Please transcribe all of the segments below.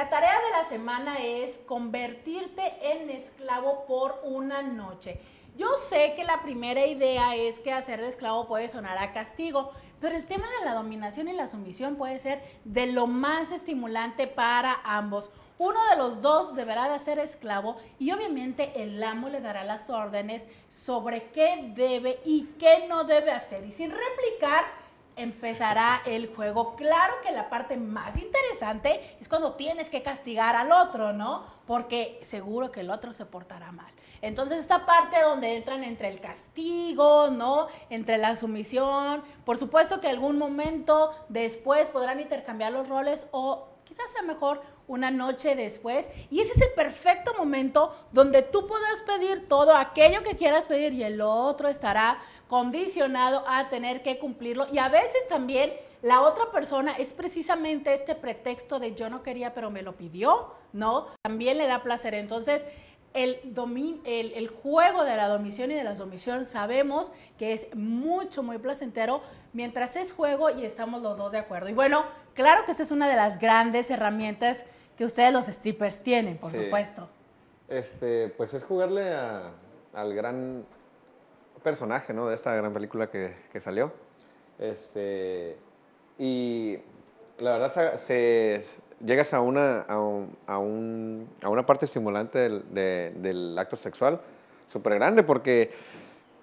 La tarea de la semana es convertirte en esclavo por una noche. Yo sé que la primera idea es que hacer de esclavo puede sonar a castigo, pero el tema de la dominación y la sumisión puede ser de lo más estimulante para ambos. Uno de los dos deberá de ser esclavo y obviamente el amo le dará las órdenes sobre qué debe y qué no debe hacer. Y sin replicar, empezará el juego. Claro que la parte más interesante es cuando tienes que castigar al otro, ¿no? Porque seguro que el otro se portará mal. Entonces esta parte donde entran entre el castigo, ¿no? Entre la sumisión. Por supuesto que algún momento después podrán intercambiar los roles o Quizás sea mejor una noche después. Y ese es el perfecto momento donde tú puedas pedir todo aquello que quieras pedir y el otro estará condicionado a tener que cumplirlo. Y a veces también la otra persona es precisamente este pretexto de yo no quería, pero me lo pidió, ¿no? También le da placer. Entonces, el, el, juego de la domisión y de la sumisión sabemos que es mucho, muy placentero mientras es juego y estamos los dos de acuerdo. Y bueno, claro que esa es una de las grandes herramientas que ustedes los strippers tienen, por supuesto. Este, pues es jugarle al gran personaje, ¿no? De esta gran película que, salió. Este, y la verdad, se, llegas a, una, a un a una parte estimulante del, acto sexual súper grande, porque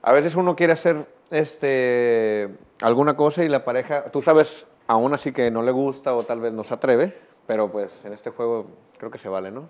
a veces uno quiere hacer este, alguna cosa y la pareja, tú sabes, aún así que no le gusta o tal vez no se atreve, pero pues en este juego creo que se vale, ¿no?